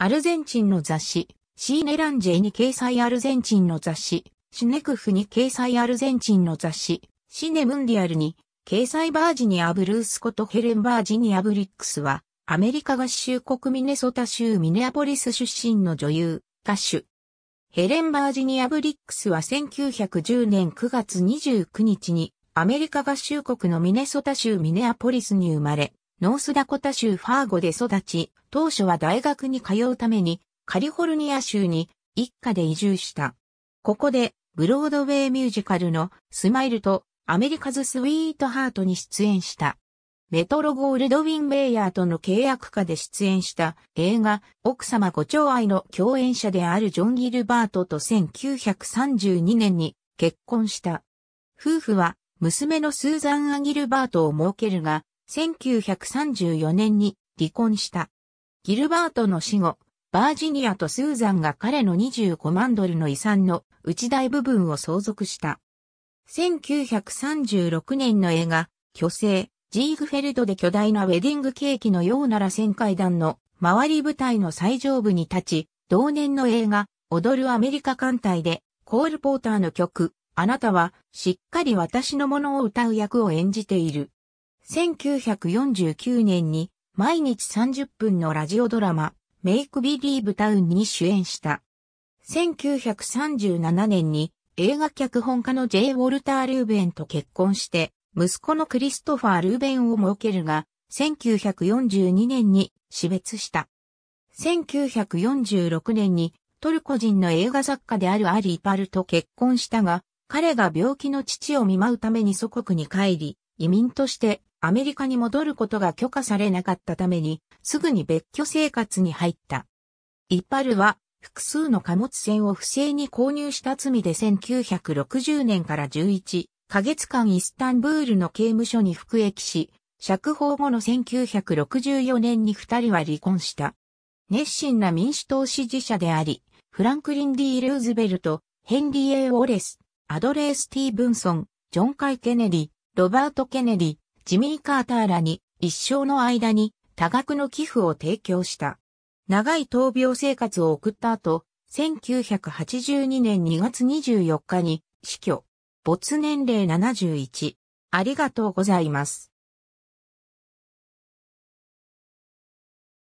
アルゼンチンの雑誌、シーネランジェに掲載アルゼンチンの雑誌、シネクフに掲載アルゼンチンの雑誌、シネムンディアルに、掲載バージニア・ブルースことヘレン・バージニア・ブリックスは、アメリカ合衆国ミネソタ州ミネアポリス出身の女優、歌手。ヘレン・バージニア・ブリックスは1910年9月29日に、アメリカ合衆国のミネソタ州ミネアポリスに生まれ、ノースダコタ州ファーゴで育ち、当初は大学に通うためにカリフォルニア州に一家で移住した。ここでブロードウェイミュージカルのスマイルとアメリカズ・スウィートハートに出演した。メトロゴールドウィン・メイヤーとの契約下で出演した映画奥様ご長愛の共演者であるジョン・ギルバートと1932年に結婚した。夫婦は娘のスーザン・アギルバートを設けるが、1934年に離婚した。ギルバートの死後、バージニアとスーザンが彼の25万ドルの遺産の内大部分を相続した。1936年の映画、巨星、ジーグフェルドで巨大なウェディングケーキのようなら旋階段の周り舞台の最上部に立ち、同年の映画、踊るアメリカ艦隊で、コールポーターの曲、あなたはしっかり私のものを歌う役を演じている。1949年に毎日30分のラジオドラマ、メイクビリーブタウンに主演した。1937年に映画脚本家の J. ウォルター・ルーベンと結婚して、息子のクリストファー・ルーベンを設けるが、1942年に死別した。1946年にトルコ人の映画作家であるアリーパルと結婚したが、彼が病気の父を見舞うために祖国に帰り、移民としてアメリカに戻ることが許可されなかったために、すぐに別居生活に入った。イッパルは、複数の貨物船を不正に購入した罪で1960年から11ヶ月間イスタンブールの刑務所に服役し、釈放後の1964年に二人は離婚した。熱心な民主党支持者であり、フランクリン・ D・ ルーズベルト、ヘンリー・ A・ ウォレス、アドレー・スティーブンソン、ジョン・カイ・ケネディ、ロバート・ケネディ、ジミー・カーターらに一生の間に多額の寄付を提供した。長い闘病生活を送った後、1982年2月24日に死去。没年齢71。ありがとうございます。